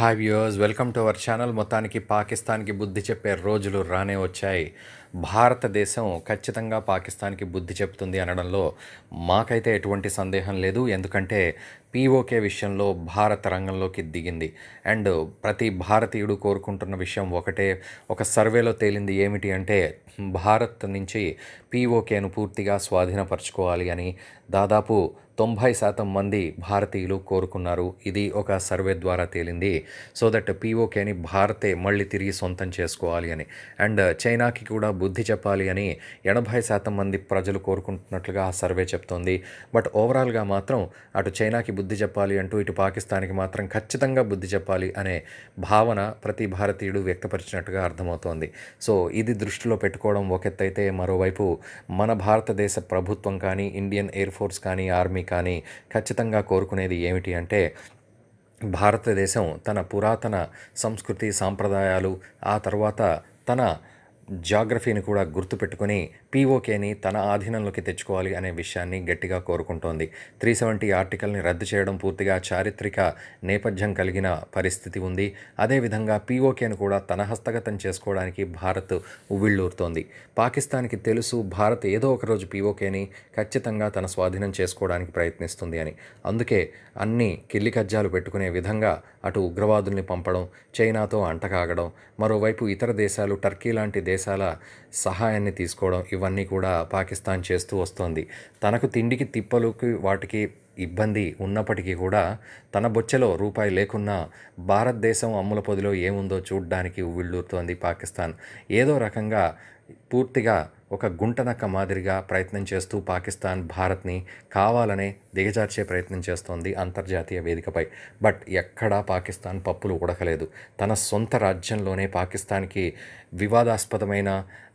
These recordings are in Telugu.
hi viewers welcome to our channel మొత్తానికి పాకిస్తాన్కి బుద్ధి చెప్పే రోజులు రానే వచ్చాయి భారతదేశం ఖచ్చితంగా పాకిస్తాన్కి బుద్ధి చెప్తుంది అనడంలో మాకైతే ఎటువంటి సందేహం లేదు ఎందుకంటే పీఓకే విషయంలో భారత రంగంలోకి దిగింది అండ్ ప్రతి భారతీయుడు కోరుకుంటున్న విషయం ఒకటే ఒక సర్వేలో తేలింది ఏమిటి అంటే భారత్ నుంచి పీఓకేను పూర్తిగా స్వాధీనపరచుకోవాలి అని దాదాపు తొంభై శాతం మంది భారతీయులు కోరుకున్నారు ఇది ఒక సర్వే ద్వారా తేలింది సో దట్ పీఓకేని భారతే మళ్ళీ తిరిగి సొంతం చేసుకోవాలి అని అండ్ చైనాకి కూడా బుద్ధి చెప్పాలి అని ఎనభై శాతం మంది ప్రజలు కోరుకుంటున్నట్లుగా ఆ సర్వే చెప్తోంది బట్ ఓవరాల్గా మాత్రం అటు చైనాకి బుద్ధి చెప్పాలి అంటూ ఇటు పాకిస్తాన్కి మాత్రం ఖచ్చితంగా బుద్ధి చెప్పాలి అనే భావన ప్రతి భారతీయుడు వ్యక్తపరిచినట్టుగా అర్థమవుతోంది సో ఇది దృష్టిలో పెట్టుకోవడం ఒక ఎత్తైతే మరోవైపు మన భారతదేశ ప్రభుత్వం కానీ ఇండియన్ ఎయిర్ ఫోర్స్ కానీ ఆర్మీ కానీ ఖచ్చితంగా కోరుకునేది ఏమిటి అంటే భారతదేశం తన పురాతన సంస్కృతి సాంప్రదాయాలు ఆ తర్వాత తన జాగ్రఫీని కూడా గుర్తుపెట్టుకుని పీఓకేని తన ఆధీనంలోకి తెచ్చుకోవాలి అనే విషయాన్ని గట్టిగా కోరుకుంటోంది త్రీ సెవెంటీ ఆర్టికల్ని రద్దు చేయడం పూర్తిగా చారిత్రక నేపథ్యం కలిగిన పరిస్థితి ఉంది అదేవిధంగా పీఓకేను కూడా తన హస్తగతం చేసుకోవడానికి భారత్ ఉవ్విళ్ళూరుతోంది పాకిస్తాన్కి తెలుసు భారత్ ఏదో ఒకరోజు పీఓకేని ఖచ్చితంగా తన స్వాధీనం చేసుకోవడానికి ప్రయత్నిస్తుంది అని అందుకే అన్ని కిల్లి కజ్జాలు పెట్టుకునే విధంగా అటు ఉగ్రవాదుల్ని పంపడం చైనాతో అంటకాగడం మరోవైపు ఇతర దేశాలు టర్కీ లాంటి దేశాలు దేశాల సహాయాన్ని తీసుకోవడం ఇవన్నీ కూడా పాకిస్తాన్ చేస్తూ వస్తోంది తనకు తిండికి తిప్పలుకి వాటికి ఇబ్బంది ఉన్నప్పటికీ కూడా తన బొచ్చెలో రూపాయి లేకున్నా భారతదేశం అమ్ముల పొదిలో ఏముందో చూడ్డానికి ఉవ్విళ్ళూరుతోంది పాకిస్తాన్ ఏదో రకంగా పూర్తిగా ఒక గుంటనక్క మాదిరిగా ప్రయత్నం చేస్తూ పాకిస్తాన్ భారత్ని కావాలనే దిగజార్చే ప్రయత్నం చేస్తోంది అంతర్జాతీయ వేదికపై బట్ ఎక్కడా పాకిస్తాన్ పప్పులు ఉడకలేదు తన సొంత రాజ్యంలోనే పాకిస్తాన్కి వివాదాస్పదమైన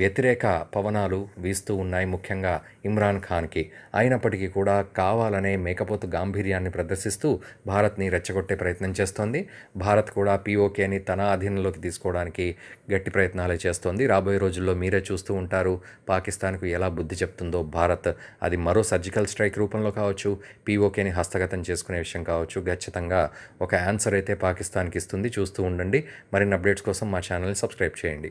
వ్యతిరేక పవనాలు వీస్తూ ఉన్నాయి ముఖ్యంగా ఇమ్రాన్ ఖాన్కి అయినప్పటికీ కూడా కావాలనే మేకపోతు గాంభీర్యాన్ని ప్రదర్శిస్తూ భారత్ని రెచ్చగొట్టే ప్రయత్నం చేస్తోంది భారత్ కూడా పీఓకేని తన అధీనంలోకి తీసుకోవడానికి గట్టి ప్రయత్నాలే చేస్తోంది రాబోయే రోజుల్లో మీరే చూస్తూ ఉంటారు పాకిస్తాన్కు ఎలా బుద్ధి చెప్తుందో భారత్ అది మరో సర్జికల్ స్ట్రైక్ రూపంలో కావచ్చు పీఓకేని హస్తగతం చేసుకునే విషయం కావచ్చు ఖచ్చితంగా ఒక ఆన్సర్ అయితే పాకిస్తాన్కి ఇస్తుంది చూస్తూ ఉండండి మరిన్ని అప్డేట్స్ కోసం మా ఛానల్ని సబ్స్క్రైబ్ చేయండి